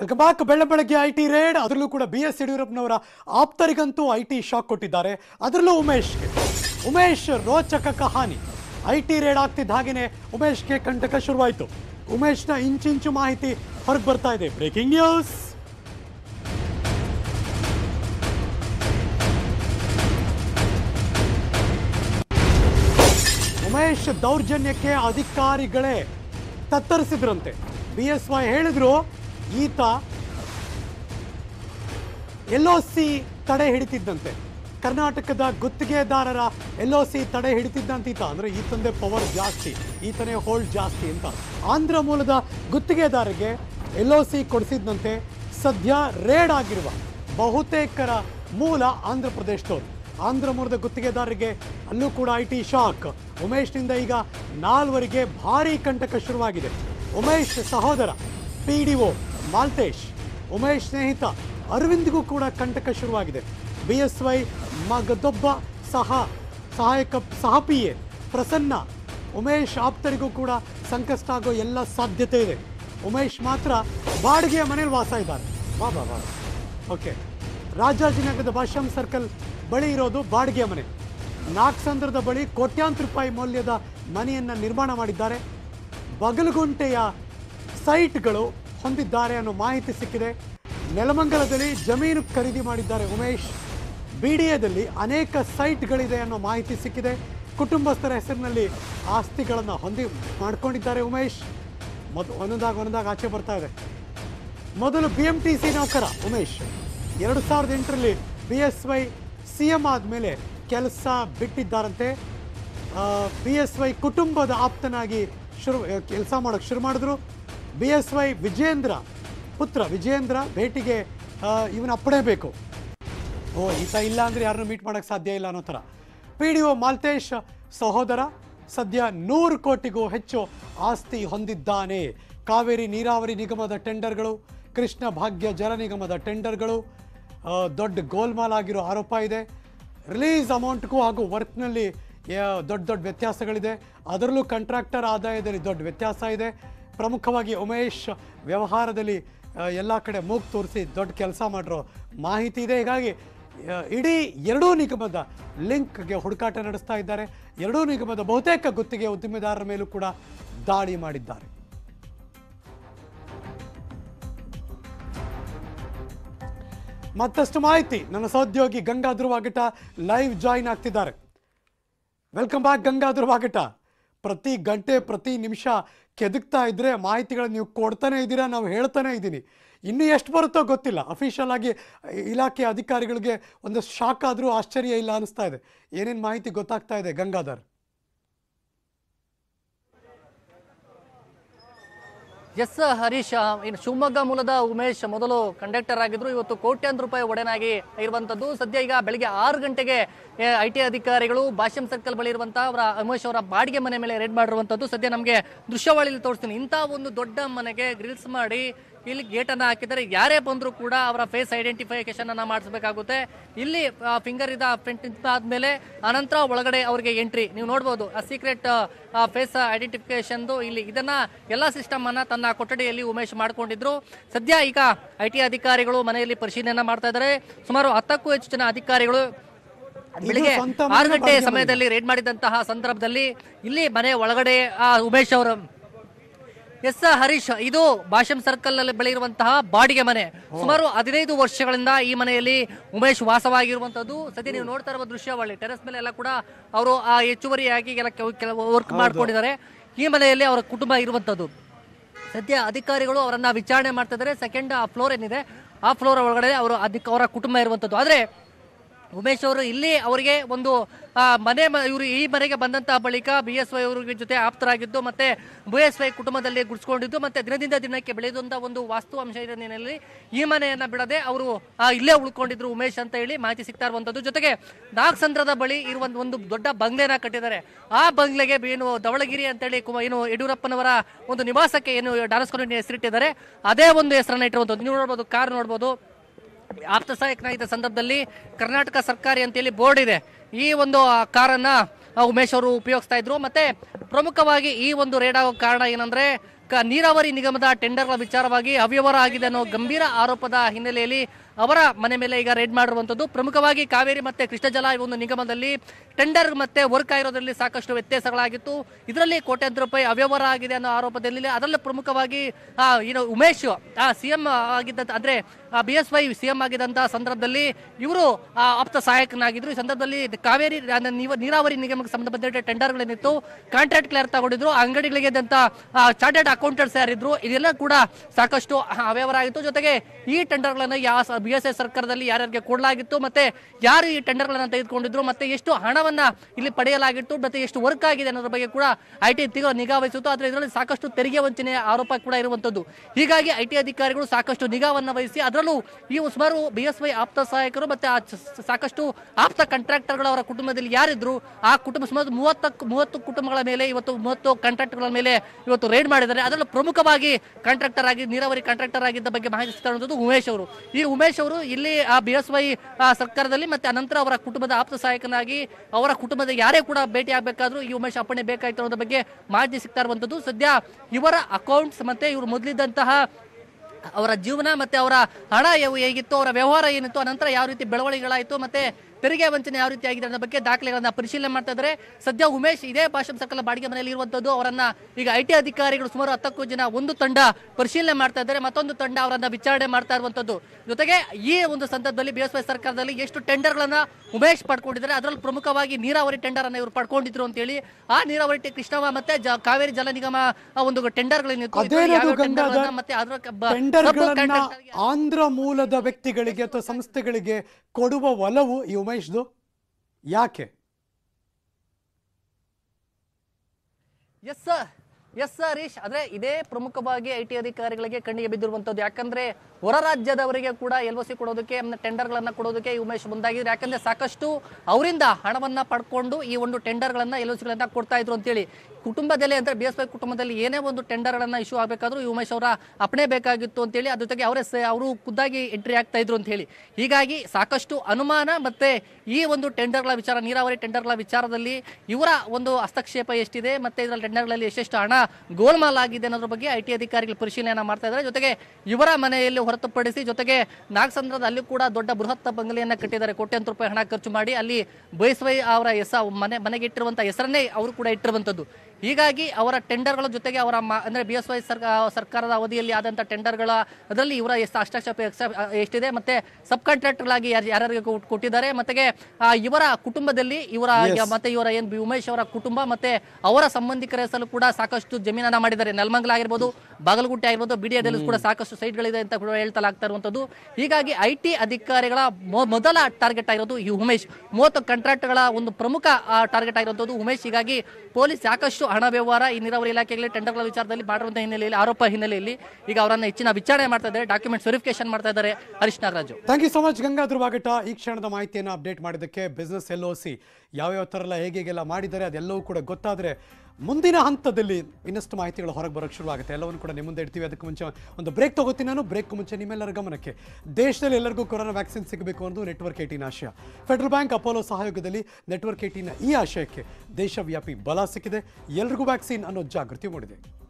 welcome back ಬೆಳ್ಳ ಬೆಳಗ್ಗೆ I T raid ಅದರಲ್ಲೂ ಕೂಡ ಬಿ ಎಸ್ ಯಡಿಯೂರಪ್ಪನವರ ಆಪ್ತರಿಗಂತೂ ಐ ಟಿ ಶಾಕ್ ಕೊಟ್ಟಿದ್ದಾರೆ ಅದರಲ್ಲೂ ಉಮೇಶ್ಗೆ ಉಮೇಶ್ ರೋಚಕ ಕಹಾನಿ ಐ ಟಿ ರೇಡ್ ಆಗ್ತಿದ್ದ ಹಾಗೆಯೇ ಉಮೇಶ್ಗೆ ಕಂಟಕ ಶುರುವಾಯಿತು ಉಮೇಶ್ನ ಇಂಚಿಂಚು ಮಾಹಿತಿ ಹೊರಗೆ ಬರ್ತಾ ಇದೆ ಬ್ರೇಕಿಂಗ್ ನ್ಯೂಸ್ ಉಮೇಶ್ ದೌರ್ಜನ್ಯಕ್ಕೆ ಅಧಿಕಾರಿಗಳೇ ತತ್ತರಿಸಿದ್ರಂತೆ ಬಿ ಎಸ್ ವೈ ಹೇಳಿದ್ರು ಈತ ಎಲ್ ಒ ಸಿ ತಡೆ ಹಿಡಿತಿದ್ದಂತೆ ಕರ್ನಾಟಕದ ಗುತ್ತಿಗೆದಾರರ ಎಲ್ ಒ ಸಿ ತಡೆ ಹಿಡಿತಿದ್ದಂತೆ ಈತ ಅಂದರೆ ಈತಂದೆ ಪವರ್ ಜಾಸ್ತಿ ಈತನೇ ಹೋಲ್ಡ್ ಜಾಸ್ತಿ ಅಂತ ಆಂಧ್ರ ಮೂಲದ ಗುತ್ತಿಗೆದಾರರಿಗೆ ಎಲ್ ಒ ಸಿ ಕೊಡಿಸಿದ್ದಂತೆ ಸದ್ಯ ರೇಡ್ ಆಗಿರುವ ಬಹುತೇಕರ ಮೂಲ ಆಂಧ್ರ ಪ್ರದೇಶದವರು ಆಂಧ್ರ ಮೂಲದ ಗುತ್ತಿಗೆದಾರರಿಗೆ ಅಲ್ಲೂ ಕೂಡ ಐ ಟಿ ಶಾಕ್ ಉಮೇಶ್ನಿಂದ ಈಗ ನಾಲ್ವರಿಗೆ ಭಾರೀ ಕಂಟಕ ಶುರುವಾಗಿದೆ ಉಮೇಶ್ ಸಹೋದರ ಪಿ ಡಿ ಮಾಲ್ತೇಶ್ ಉಮೇಶ್ ಸ್ನೇಹಿತ ಅರವಿಂದ್ಗೂ ಕೂಡ ಕಂಟಕ ಶುರುವಾಗಿದೆ ಬಿ ಎಸ್ ವೈ ಮಗದೊಬ್ಬ ಸಹ ಸಹಾಯಕ ಸಹ ಪ್ರಸನ್ನ ಉಮೇಶ್ ಆಪ್ತರಿಗೂ ಕೂಡ ಸಂಕಷ್ಟ ಆಗೋ ಎಲ್ಲ ಸಾಧ್ಯತೆ ಇದೆ ಉಮೇಶ್ ಮಾತ್ರ ಬಾಡಿಗೆಯ ಮನೇಲಿ ವಾಸ ಇದ್ದಾರೆ ಬಾ ಬಾ ಬಾ ಓಕೆ ರಾಜಾಜಿನಗರದ ಭಾಷ್ಯಂ ಸರ್ಕಲ್ ಬಳಿ ಇರೋದು ಬಾಡಿಗೆಯ ಮನೆ ನಾಗಸಂದ್ರದ ಬಳಿ ಕೋಟ್ಯಾಂತರ ರೂಪಾಯಿ ಮೌಲ್ಯದ ಮನೆಯನ್ನು ನಿರ್ಮಾಣ ಮಾಡಿದ್ದಾರೆ ಬಗಲಗುಂಟೆಯ ಸೈಟ್ಗಳು ಹೊಂದಿದ್ದಾರೆ ಅನ್ನೋ ಮಾಹಿತಿ ಸಿಕ್ಕಿದೆ ನೆಲಮಂಗಲದಲ್ಲಿ ಜಮೀನು ಖರೀದಿ ಮಾಡಿದ್ದಾರೆ ಉಮೇಶ್ ಬಿಡಿಎದಲ್ಲಿ ಅನೇಕ ಸೈಟ್ಗಳಿದೆ ಅನ್ನೋ ಮಾಹಿತಿ ಸಿಕ್ಕಿದೆ ಕುಟುಂಬಸ್ಥರ ಹೆಸರಿನಲ್ಲಿ ಆಸ್ತಿಗಳನ್ನು ಹೊಂದಿ ಮಾಡ್ಕೊಂಡಿದ್ದಾರೆ ಉಮೇಶ್ ಮೊದ್ ಒಂದೊಂದಾಗ ಒಂದೊಂದಾಗ ಆಚೆ ಬರ್ತಾ ಇದೆ ಮೊದಲು ಬಿ ಎಂ ಟಿ ಸಿ ನೌಕರ ಉಮೇಶ್ ಎರಡು ಸಾವಿರದ ಎಂಟರಲ್ಲಿ B S Y C M ಆದಮೇಲೆ ಕೆಲಸ ಬಿಟ್ಟಿದ್ದಾರಂತೆ ಬಿ ಎಸ್ ವೈ ಕುಟುಂಬದ ಆಪ್ತನಾಗಿ ಶುರು ಕೆಲಸ ಮಾಡೋಕ್ಕೆ ಶುರು ಮಾಡಿದ್ರು ಬಿ ಎಸ್ ವೈ ವಿಜೇಂದ್ರ ಪುತ್ರ ವಿಜೇಂದ್ರ ಭೇಟಿಗೆ ಇವನ ಅಪ್ಪಣೆ ಬೇಕು ಓ ಈತ ಇಲ್ಲ ಅಂದರೆ ಯಾರನ್ನೂ ಮೀಟ್ ಮಾಡೋಕ್ಕೆ ಸಾಧ್ಯ ಇಲ್ಲ ಅನ್ನೋ ಥರ ಪಿ ಡಿ ಒ ಮಾಲ್ತೇಶ್ ಸಹೋದರ ಸದ್ಯ ನೂರು ಕೋಟಿಗೂ ಹೆಚ್ಚು ಆಸ್ತಿ ಹೊಂದಿದ್ದಾನೆ ಕಾವೇರಿ ನೀರಾವರಿ ನಿಗಮದ ಟೆಂಡರ್ಗಳು ಕೃಷ್ಣ ಭಾಗ್ಯ ಜಲ ನಿಗಮದ ಟೆಂಡರ್ಗಳು ದೊಡ್ಡ ಗೋಲ್ಮಾಲ್ ಆಗಿರೋ ಆರೋಪ ಇದೆ ರಿಲೀಸ್ ಅಮೌಂಟ್ಗೂ ಹಾಗೂ ವರ್ಕ್ನಲ್ಲಿ ದೊಡ್ಡ ದೊಡ್ಡ ವ್ಯತ್ಯಾಸಗಳಿದೆ ಅದರಲ್ಲೂ ಕಾಂಟ್ರಾಕ್ಟರ್ ಆದಾಯದಲ್ಲಿ ದೊಡ್ಡ ವ್ಯತ್ಯಾಸ ಇದೆ ಪ್ರಮುಖವಾಗಿ ಉಮೇಶ್ ವ್ಯವಹಾರದಲ್ಲಿ ಎಲ್ಲ ಕಡೆ ಮೂಗು ತೋರಿಸಿ ದೊಡ್ಡ ಕೆಲಸ ಮಾಡಿರೋ ಮಾಹಿತಿ ಇದೆ ಹೀಗಾಗಿ ಇಡೀ ಎರಡೂ ನಿಗಮದ ಲಿಂಕ್ಗೆ ಹುಡುಕಾಟ ನಡೆಸ್ತಾ ಇದ್ದಾರೆ ಎರಡೂ ನಿಗಮದ ಬಹುತೇಕ ಗುತ್ತಿಗೆ ಉದ್ದಿಮೆದಾರರ ಮೇಲೂ ಕೂಡ ದಾಳಿ ಮಾಡಿದ್ದಾರೆ ಮತ್ತಷ್ಟು ಮಾಹಿತಿ ನನ್ನ ಸಹೋದ್ಯೋಗಿ ಗಂಗಾಧರ್ ಲೈವ್ ಜಾಯಿನ್ ಆಗ್ತಿದ್ದಾರೆ ವೆಲ್ಕಮ್ ಬ್ಯಾಕ್ ಗಂಗಾಧರ್ ಪ್ರತಿ ಗಂಟೆ ಪ್ರತಿ ನಿಮಿಷ ಕೆದಕ್ತಾ ಇದ್ದರೆ ಮಾಹಿತಿಗಳನ್ನು ನೀವು ಕೊಡ್ತಾನೆ ಇದ್ದೀರಾ ನಾವು ಹೇಳ್ತಾನೆ ಇದ್ದೀನಿ ಇನ್ನೂ ಎಷ್ಟು ಬರುತ್ತೋ ಗೊತ್ತಿಲ್ಲ ಅಫಿಷಿಯಲ್ ಆಗಿ ಇಲಾಖೆ ಅಧಿಕಾರಿಗಳಿಗೆ ಒಂದು ಶಾಕ್ ಆದರೂ ಆಶ್ಚರ್ಯ ಇಲ್ಲ ಅನ್ನಿಸ್ತಾ ಇದೆ ಏನೇನು ಮಾಹಿತಿ ಗೊತ್ತಾಗ್ತಾ ಇದೆ ಗಂಗಾಧರ್ ಎಸ್ ಹರೀಶ್ ಇನ್ ಶಿವಮೊಗ್ಗ ಮೂಲದ ಉಮೇಶ್ ಮೊದಲು ಕಂಡಕ್ಟರ್ ಆಗಿದ್ರು ಇವತ್ತು ಕೋಟ್ಯಾಂತರ ರೂಪಾಯಿ ಒಡೆನಾಗಿ ಇರುವಂತದ್ದು ಸದ್ಯ ಈಗ ಬೆಳಗ್ಗೆ ಆರು ಗಂಟೆಗೆ ಐ ಟಿ ಅಧಿಕಾರಿಗಳು ಭಾಷ್ಯಂ ಸರ್ಕಲ್ ಬಳಿ ಇರುವಂತಹ ಅವರ ಉಮೇಶ್ ಅವರ ಬಾಡಿಗೆ ಮನೆ ಮೇಲೆ ರೇಡ್ ಮಾಡಿರುವಂತದ್ದು ಸದ್ಯ ನಮಗೆ ದೃಶ್ಯವಾಳಿಯಲ್ಲಿ ತೋರಿಸ್ತೀನಿ ಇಂತಹ ಒಂದು ದೊಡ್ಡ ಮನೆಗೆ ಗ್ರಿಲ್ಸ್ ಮಾಡಿ ಇಲ್ಲಿ ಗೇಟ್ ಅನ್ನ ಹಾಕಿದರೆ ಯಾರೇ ಬಂದರೂ ಕೂಡ ಅವರ ಫೇಸ್ ಐಡೆಂಟಿಫಿಕೇಶನ್ ಅನ್ನ ಮಾಡಿಸಬೇಕಾಗುತ್ತೆ ಇಲ್ಲಿ ಫಿಂಗರ್ ಇದ ಪ್ರಿಂಟ್ ಆದ್ಮೇಲೆ ಅನಂತರ ಒಳಗಡೆ ಅವರಿಗೆ ಎಂಟ್ರಿ ನೀವು ನೋಡ್ಬೋದು ಆ ಸೀಕ್ರೆಟ್ ಫೇಸ್ ಐಡೆಂಟಿಫಿಕೇಶನ್ ಇಲ್ಲಿ ಎಲ್ಲಾ ಸಿಸ್ಟಮ್ ಅನ್ನ ತನ್ನ ಕೊಠಡಿಯಲ್ಲಿ ಉಮೇಶ್ ಮಾಡಿಕೊಂಡಿದ್ರು ಸದ್ಯ ಈಗ ಐ ಟಿ ಅಧಿಕಾರಿಗಳು ಮನೆಯಲ್ಲಿ ಪರಿಶೀಲನೆ ಮಾಡ್ತಾ ಇದ್ದಾರೆ ಸುಮಾರು ಹತ್ತಕ್ಕೂ ಹೆಚ್ಚು ಜನ ಅಧಿಕಾರಿಗಳು ಬೆಳಿಗ್ಗೆ ಆರು ಗಂಟೆ ಸಮಯದಲ್ಲಿ ರೇಡ್ ಮಾಡಿದಂತಹ ಸಂದರ್ಭದಲ್ಲಿ ಇಲ್ಲಿ ಮನೆ ಒಳಗಡೆ ಆ ಉಮೇಶ್ ಅವರು ಎಸ್ ಹರೀಶ್ ಇದು ಭಾಷಂ ಸರ್ಕಲ್ ನಲ್ಲಿ ಬೆಳೆಯಿರುವಂತಹ ಬಾಡಿಗೆ ಮನೆ ಸುಮಾರು ಹದಿನೈದು ವರ್ಷಗಳಿಂದ ಈ ಮನೆಯಲ್ಲಿ ಉಮೇಶ್ ವಾಸವಾಗಿರುವಂತದ್ದು ಸದ್ಯ ನೀವು ನೋಡ್ತಾ ಇರುವ ದೃಶ್ಯ ಒಳ್ಳೆ ಟೆರೆಸ್ ಮೇಲೆ ಎಲ್ಲ ಕೂಡ ಅವರು ಆ ಹೆಚ್ಚುವರಿಯಾಗಿ ಎಲ್ಲ ಕೆಲವು ವರ್ಕ್ ಮಾಡ್ಕೊಂಡಿದ್ದಾರೆ ಈ ಮನೆಯಲ್ಲಿ ಅವರ ಕುಟುಂಬ ಇರುವಂತದ್ದು ಸದ್ಯ ಅಧಿಕಾರಿಗಳು ಅವರನ್ನ ವಿಚಾರಣೆ ಮಾಡ್ತಾ ಇದ್ದಾರೆ ಸೆಕೆಂಡ್ ಆ ಫ್ಲೋರ್ ಏನಿದೆ ಆ ಫ್ಲೋರ್ ಒಳಗಡೆ ಅವರು ಅವರ ಕುಟುಂಬ ಇರುವಂತದ್ದು ಆದ್ರೆ ಉಮೇಶ್ ಅವರು ಇಲ್ಲಿ ಅವರಿಗೆ ಒಂದು ಮನೆ ಇವರು ಈ ಮನೆಗೆ ಬಂದಂತಹ ಬಳಿಕ ಬಿ ಎಸ್ ವೈ ಅವ್ರಿಗೆ ಜೊತೆ ಆಪ್ತರಾಗಿದ್ದು ಮತ್ತೆ ಬಿ ಎಸ್ ವೈ ಕುಟುಂಬದಲ್ಲಿ ಗುಡ್ಸ್ಕೊಂಡಿದ್ದು ಮತ್ತೆ ದಿನದಿಂದ ದಿನಕ್ಕೆ ಬೆಳೆದಂಥ ಒಂದು ವಾಸ್ತುವಂಶ ಹಿನ್ನೆಲೆಯಲ್ಲಿ ಈ ಮನೆಯನ್ನ ಬಿಡದೆ ಅವರು ಇಲ್ಲೇ ಉಳ್ಕೊಂಡಿದ್ರು ಉಮೇಶ್ ಅಂತ ಹೇಳಿ ಮಾಹಿತಿ ಸಿಗ್ತಾ ಇರುವಂತದ್ದು ಜೊತೆಗೆ ನಾಗಸಂದ್ರದ ಬಳಿ ಇರುವ ಒಂದು ದೊಡ್ಡ ಬಂಗ್ಲೆನ ಕಟ್ಟಿದ್ದಾರೆ ಆ ಬಂಗ್ಲೆಗೆ ಏನು ಧವಳಗಿರಿ ಅಂತ ಹೇಳಿ ಏನು ಯಡಿಯೂರಪ್ಪನವರ ಒಂದು ನಿವಾಸಕ್ಕೆ ಏನು ಡಾನಸ್ಕೊಂಡು ಹೆಸರಿಟ್ಟಿದ್ದಾರೆ ಅದೇ ಒಂದು ಹೆಸರನ್ನ ಇಟ್ಟಿರುವಂತದ್ದು ನೀವು ನೋಡ್ಬೋದು ಕಾರ್ ನೋಡ್ಬೋದು ಆಪ್ತ ಸಹಾಯಕನಾಗಿದ್ದ ಸಂದರ್ಭದಲ್ಲಿ ಕರ್ನಾಟಕ ಸರ್ಕಾರಿ ಅಂತೇಳಿ ಬೋರ್ಡ್ ಇದೆ ಈ ಒಂದು ಕಾರನ್ನ ಉಮೇಶ್ ಅವರು ಉಪಯೋಗಿಸ್ತಾ ಇದ್ರು ಮತ್ತೆ ಪ್ರಮುಖವಾಗಿ ಈ ಒಂದು ರೇಡ್ ಆಗೋ ಕಾರಣ ಏನಂದ್ರೆ ನೀರಾವರಿ ನಿಗಮದ ಟೆಂಡರ್ಗಳ ವಿಚಾರವಾಗಿ ಅವ್ಯವಹಾರ ಆಗಿದೆ ಅನ್ನೋ ಗಂಭೀರ ಆರೋಪದ ಹಿನ್ನೆಲೆಯಲ್ಲಿ ಅವರ ಮನೆ ಮೇಲೆ ಈಗ ರೇಡ್ ಮಾಡಿರುವಂಥದ್ದು ಪ್ರಮುಖವಾಗಿ ಕಾವೇರಿ ಮತ್ತೆ ಕೃಷ್ಣ ಈ ಒಂದು ನಿಗಮದಲ್ಲಿ ಟೆಂಡರ್ ಮತ್ತೆ ವರ್ಕ್ ಆಗಿರೋದ್ರಲ್ಲಿ ಸಾಕಷ್ಟು ವ್ಯತ್ಯಾಸಗಳಾಗಿತ್ತು ಇದರಲ್ಲಿ ಕೋಟ್ಯಾಂತರ ರೂಪಾಯಿ ಅವ್ಯವಹಾರ ಆಗಿದೆ ಅನ್ನೋ ಆರೋಪದಲ್ಲಿ ಅದರಲ್ಲೂ ಪ್ರಮುಖವಾಗಿ ಏನು ಉಮೇಶ್ ಸಿ ಎಂ ಆಗಿದ್ದಂತ ಅಂದ್ರೆ B S Y C M ಆಗಿದ್ದಂತಹ ಸಂದರ್ಭದಲ್ಲಿ ಇವರು ಆಪ್ತ ಸಹಾಯಕನಾಗಿದ್ರು ಈ ಸಂದರ್ಭದಲ್ಲಿ ಕಾವೇರಿ ನೀರಾವರಿ ನಿಗಮಕ್ಕೆ ಸಂಬಂಧಪಟ್ಟ ಟೆಂಡರ್ಗಳೇನಿತ್ತು ಕಾಂಟ್ರಾಕ್ಟ್ ಕ್ಲಿಯರ್ ತಗೊಂಡಿದ್ರು ಅಂಗಡಿಗಳಿಗೆ ಚಾರ್ಟೆಡ್ ಅಕೌಂಟೆಂಟ್ಸ್ ಯಾರಿದ್ರು ಇದೆಲ್ಲ ಕೂಡ ಸಾಕಷ್ಟು ಅವ್ಯವಹಾರ ಆಗಿತ್ತು ಜೊತೆಗೆ ಈ ಟೆಂಡರ್ಗಳನ್ನು ಯಾವ ಬಿ ಎಸ್ ಎ ಸರ್ಕಾರದಲ್ಲಿ ಯಾರ್ಯಾರಿಗೆ ಕೊಡಲಾಗಿತ್ತು ಮತ್ತೆ ಯಾರು ಈ ಟೆಂಡರ್ಗಳನ್ನು ತೆಗೆದುಕೊಂಡಿದ್ರು ಮತ್ತೆ ಎಷ್ಟು ಹಣವನ್ನ ಇಲ್ಲಿ ಪಡೆಯಲಾಗಿತ್ತು ಮತ್ತೆ ಎಷ್ಟು ವರ್ಕ್ ಆಗಿದೆ ಅನ್ನೋದ್ರ ಬಗ್ಗೆ ಕೂಡ ಐ ಟಿ ತೀವ್ರ ನಿಗಾ ವಹಿಸಿತ್ತು ಆದರೆ ಇದರಲ್ಲಿ ಸಾಕಷ್ಟು ತೆರಿಗೆ ವಂಚನೆಯ ಆರೋಪ ಕೂಡ ಇರುವಂಥದ್ದು ಹೀಗಾಗಿ ಐ ಟಿ ಅಧಿಕಾರಿಗಳು ಸಾಕಷ್ಟು ನಿಗಾವನ್ನ ವಹಿಸಿ ಅದರಲ್ಲೂ ಈ ಸುಮಾರು ಬಿ ಎಸ್ ವೈ ಆಪ್ತ ಸಹಾಯಕರು ಮತ್ತೆ ಆ ಸಾಕಷ್ಟು ಆಪ್ತ ಗಳು ಅವರ ಕುಟುಂಬದಲ್ಲಿ ಯಾರಿದ್ರು ಆ ಕುಟುಂಬ ಸುಮಾರು ಮೂವತ್ತ ಮೂವತ್ತು ಕುಟುಂಬಗಳ ಮೇಲೆ ಇವತ್ತು ಮೂವತ್ತು ಗಳ ಮೇಲೆ ಇವತ್ತು ರೈಡ್ ಮಾಡಿದ್ದಾರೆ ಅದರಲ್ಲೂ ಪ್ರಮುಖವಾಗಿ ಕಾಂಟ್ರಾಕ್ಟರ್ ಆಗಿ ನೀರಾವರಿ ಕಾಂಟ್ರಾಕ್ಟರ್ ಆಗಿದ್ದ ಬಗ್ಗೆ ಮಾಹಿತಿ ಸಿಗ್ತಾ ಉಮೇಶ್ ಅವರು ಈ ಉಮೇಶ್ ಸುರೇಶ್ ಅವರು ಇಲ್ಲಿ ಆ ಬಿ ಎಸ್ ವೈ ಸರ್ಕಾರದಲ್ಲಿ ಮತ್ತೆ ಅನಂತರ ಅವರ ಕುಟುಂಬದ ಆಪ್ತ ಸಹಾಯಕನಾಗಿ ಅವರ ಕುಟುಂಬದ ಯಾರೇ ಕೂಡ ಭೇಟಿ ಆಗಬೇಕಾದ್ರೂ ಈ ಉಮೇಶ್ ಅಪ್ಪಣೆ ಬೇಕಾಯ್ತು ಅನ್ನೋದ್ರ ಬಗ್ಗೆ ಮಾಹಿತಿ ಸಿಗ್ತಾ ಇರುವಂತದ್ದು ಸದ್ಯ ಇವರ ಅಕೌಂಟ್ಸ್ ಮತ್ತೆ ಇವರು ಮೊದಲಿದ್ದಂತಹ ಅವರ ಜೀವನ ಮತ್ತೆ ಅವರ ಹಣ ಹೇಗಿತ್ತು ಅವರ ವ್ಯವಹಾರ ಏನಿತ್ತು ಅನಂತರ ಯಾವ ರೀತಿ ಬೆಳವಣಿಗೆಗಳಾಯಿತು ಮತ್ತೆ ತೆರಿಗೆ ವಂಚನೆ ಯಾವ ರೀತಿ ಆಗಿದೆ ಅನ್ನೋ ಬಗ್ಗೆ ದಾಖಲೆಗಳನ್ನು ಪರಿಶೀಲನೆ ಮಾಡ್ತಾ ಇದ್ದಾರೆ ಸದ್ಯ ಉಮೇಶ್ ಇದೇ ಭಾಷಣ ಸರ್ಕಲ್ ಬಾಡಿಗೆ ಮನೆಯಲ್ಲಿ ಇರುವಂತದ್ದು ಅವರನ್ನ ಈಗ ಐಟಿ ಅಧಿಕಾರಿಗಳು ಸುಮಾರು ಹತ್ತಕ್ಕೂ ಜನ ಒಂದು ತಂಡ ಪರಿಶೀಲನೆ ಮಾಡ್ತಾ ಇದ್ದಾರೆ ಮತ್ತೊಂದು ತಂಡ ಅವರನ್ನ ವಿಚಾರಣೆ ಮಾಡ್ತಾ ಇರುವಂತದ್ದು ಜೊತೆಗೆ ಈ ಒಂದು ಸಂದರ್ಭದಲ್ಲಿ ಬಿಎಸ್ವೈ ಸರ್ಕಾರದಲ್ಲಿ ಎಷ್ಟು ಟೆಂಡರ್ ಗಳನ್ನ ಉಮೇಶ್ ಪಡ್ಕೊಂಡಿದ್ದಾರೆ ಅದರಲ್ಲಿ ಪ್ರಮುಖವಾಗಿ ನೀರಾವರಿ ಟೆಂಡರ್ ಅನ್ನ ಇವರು ಪಡ್ಕೊಂಡಿದ್ರು ಅಂತ ಹೇಳಿ ಆ ನೀರಾವರಿ ಕೃಷ್ಣವ ಮತ್ತೆ ಕಾವೇರಿ ಜಲ ನಿಗಮ ಒಂದು ಟೆಂಡರ್ ಆಂಧ್ರ ಮೂಲದ ವ್ಯಕ್ತಿಗಳಿಗೆ ಅಥವಾ ಸಂಸ್ಥೆಗಳಿಗೆ ಕೊಡುವ ಒಲವು ಈ ನಿರ್ವಹಿಸಿದು ಯಾಕೆ ಎಸ್ ಸರ್ ಎಸ್ ಹರೀಶ್ ಅಂದ್ರೆ ಇದೇ ಪ್ರಮುಖವಾಗಿ ಐ ಟಿ ಅಧಿಕಾರಿಗಳಿಗೆ ಕಣ್ಣಿಗೆ ಬಿದ್ದಿರುವಂತದ್ದು ಯಾಕಂದ್ರೆ ಹೊರ ರಾಜ್ಯದವರಿಗೆ ಕೂಡ ಎಲ್ ಸಿ ಕೊಡೋದಕ್ಕೆ ಗಳನ್ನ ಕೊಡೋದಕ್ಕೆ ಉಮೇಶ್ ಮುಂದಾಗಿದ್ರು ಯಾಕಂದ್ರೆ ಸಾಕಷ್ಟು ಅವರಿಂದ ಹಣವನ್ನ ಪಡ್ಕೊಂಡು ಈ ಒಂದು ಟೆಂಡರ್ ಎಲ್ ಗಳನ್ನ ಕೊಡ್ತಾ ಇದ್ರು ಅಂತೇಳಿ ಕುಟುಂಬದಲ್ಲಿ ಅಂದರೆ ಬಿ ಎಸ್ ವೈ ಕುಟುಂಬದಲ್ಲಿ ಏನೇ ಒಂದು ಟೆಂಡರ್ಗಳನ್ನು ಇಶ್ಯೂ ಆಗಬೇಕಾದ್ರೂ ಉಮೇಶ್ ಅವರ ಅಪ್ಪಣೆ ಬೇಕಾಗಿತ್ತು ಅಂತೇಳಿ ಅದ್ರ ಜೊತೆಗೆ ಅವರೇ ಅವರು ಖುದ್ದಾಗಿ ಎಂಟ್ರಿ ಆಗ್ತಾ ಇದ್ರು ಅಂತ ಹೇಳಿ ಹೀಗಾಗಿ ಸಾಕಷ್ಟು ಅನುಮಾನ ಮತ್ತು ಈ ಒಂದು ಟೆಂಡರ್ಗಳ ವಿಚಾರ ನೀರಾವರಿ ಟೆಂಡರ್ಗಳ ವಿಚಾರದಲ್ಲಿ ಇವರ ಒಂದು ಹಸ್ತಕ್ಷೇಪ ಎಷ್ಟಿದೆ ಮತ್ತು ಇದರಲ್ಲಿ ಟೆಂಡರ್ಗಳಲ್ಲಿ ಎಷ್ಟೆಷ್ಟು ಹಣ ಗೋಲ್ಮಾಲ್ ಆಗಿದೆ ಅನ್ನೋದ್ರ ಬಗ್ಗೆ ಐ ಟಿ ಅಧಿಕಾರಿಗಳು ಪರಿಶೀಲನೆ ಮಾಡ್ತಾ ಇದ್ದಾರೆ ಜೊತೆಗೆ ಇವರ ಮನೆಯಲ್ಲಿ ಹೊರತುಪಡಿಸಿ ಜೊತೆಗೆ ನಾಗಸಂದ್ರದ ಅಲ್ಲಿ ಕೂಡ ದೊಡ್ಡ ಬೃಹತ್ ಬಂಗಲೆಯನ್ನು ಕಟ್ಟಿದ್ದಾರೆ ಕೋಟ್ಯಂತರ ರೂಪಾಯಿ ಹಣ ಖರ್ಚು ಮಾಡಿ ಅಲ್ಲಿ ಬೈಸ್ವೈ ಅವರ ಹೆಸ ಮನೆ ಮನೆಗೆ ಇಟ್ಟಿರುವಂಥ ಹೆಸರನ್ನೇ ಅವರು ಕೂಡ ಇಟ್ಟಿರುವಂಥದ್ದು ಹೀಗಾಗಿ ಅವರ ಟೆಂಡರ್ಗಳ ಜೊತೆಗೆ ಅವರ ಅಂದರೆ ಬಿ ಎಸ್ ವೈ ಸರ್ಕಾರದ ಅವಧಿಯಲ್ಲಿ ಆದಂಥ ಟೆಂಡರ್ಗಳ ಅದರಲ್ಲಿ ಇವರ ಎಷ್ಟು ಹಸ್ತಕ್ಷೇಪ ಎಷ್ಟಿದೆ ಮತ್ತೆ ಸಬ್ ಕಾಂಟ್ರಾಕ್ಟರ್ಗಳಾಗಿ ಆಗಿ ಯಾರ್ಯಾರಿಗೂ ಕೊಟ್ಟಿದ್ದಾರೆ ಮತ್ತೆಗೆ ಇವರ ಕುಟುಂಬದಲ್ಲಿ ಇವರ ಮತ್ತೆ ಇವರ ಏನು ಉಮೇಶ್ ಅವರ ಕುಟುಂಬ ಮತ್ತೆ ಅವರ ಸಂಬಂಧಿಕರ ಹೆಸರು ಕೂಡ ಸಾಕಷ್ಟು ಜಮೀನನ್ನ ಮಾಡಿದ್ದಾರೆ ನೆಲಮಂಗಲ ಆಗಿರ್ಬೋದು ಬಾಗಲಗುಟ್ಟೆ ಆಗಿರ್ಬೋದು ಬಿಡಿಯಾದಲ್ಲಿ ಕೂಡ ಸಾಕಷ್ಟು ಸೈಟ್ಗಳಿದೆ ಅಂತ ಕೂಡ ಹೇಳ್ತಲಾಗ್ತಾ ಇರುವಂಥದ್ದು ಹೀಗಾಗಿ ಐ ಟಿ ಅಧಿಕಾರಿಗಳ ಮೊದಲ ಟಾರ್ಗೆಟ್ ಆಗಿರೋದು ಈ ಉಮೇಶ್ ಮೂವತ್ತು ಕಾಂಟ್ರಾಕ್ಟ್ಗಳ ಒಂದು ಪ್ರಮುಖ ಟಾರ್ಗೆಟ್ ಆಗಿರುವಂಥದ್ದು ಉಮೇಶ್ ಹೀಗಾಗಿ ಪೊಲೀಸ್ ಸಾಕಷ್ಟು ಹಣ ವ್ಯವಹಾರ ಈ ನೀರಾವರಿ ಇಲಾಖೆಗೆ ಟೆಂಡರ್ಗಳ ವಿಚಾರದಲ್ಲಿ ಮಾಡಿರುವಂತಹ ಹಿನ್ನೆಲೆಯಲ್ಲಿ ಆರೋಪ ಹಿನ್ನೆಲೆಯಲ್ಲಿ ಈಗ ಅವರನ್ನು ಹೆಚ್ಚಿನ ವಿಚಾರಣೆ ಮಾಡ್ತಾ ಇದ್ದಾರೆ ಡಾಕ್ಯುಮೆಂಟ್ ವೆರಿಫಿಕೇಶನ್ ಮಾಡ್ತಾ ಇದ್ದಾರೆ Harish Nagaraju thank you so much Gangadhar ಈ ಕ್ಷಣದ ಮಾಹಿತಿಯನ್ನು ಅಪ್ಡೇಟ್ ಮಾಡಿದ್ದಕ್ಕೆ ಬಿಸ್ನೆಸ್ ಎಲ್ಒಸಿ ಯಾವ್ಯಾವ ಥರ ಎಲ್ಲ ಹೇಗೆ ಹೇಗೆಲ್ಲ ಮಾಡಿದ್ದಾರೆ ಅದೆಲ್ಲವೂ ಕೂಡ ಗೊತ್ತಾದರೆ ಮುಂದಿನ ಹಂತದಲ್ಲಿ ಇನ್ನಷ್ಟು ಮಾಹಿತಿಗಳು ಹೊರಗೆ ಬರೋಕ್ಕೆ ಶುರುವಾಗುತ್ತೆ ಎಲ್ಲವನ್ನು ಕೂಡ ನಿಮ್ಮ ಮುಂದೆ ಇಡ್ತೀವಿ ಅದಕ್ಕೆ ಮುಂಚೆ ಒಂದು ಬ್ರೇಕ್ ತೊಗೋತೀನಿ ನಾನು ಬ್ರೇಕ್ ಮುಂಚೆ ನಿಮ್ಮೆಲ್ಲರ ಗಮನಕ್ಕೆ ದೇಶದಲ್ಲಿ ಎಲ್ಲರಿಗೂ ಕೊರೋನಾ ವ್ಯಾಕ್ಸಿನ್ ಸಿಗಬೇಕು ಅನ್ನೋದು ನೆಟ್ವರ್ಕ್ ಏಟಿನ ಆಶಯ ಫೆಡರಲ್ ಬ್ಯಾಂಕ್ ಅಪೋಲೋ ಸಹಯೋಗದಲ್ಲಿ ನೆಟ್ವರ್ಕ್ ಏಟಿನ ಈ ಆಶಯಕ್ಕೆ ದೇಶವ್ಯಾಪಿ ಬಲ ಸಿಕ್ಕಿದೆ ಎಲ್ರಿಗೂ ವ್ಯಾಕ್ಸಿನ್ ಅನ್ನೋ ಜಾಗೃತಿ ಮೂಡಿದೆ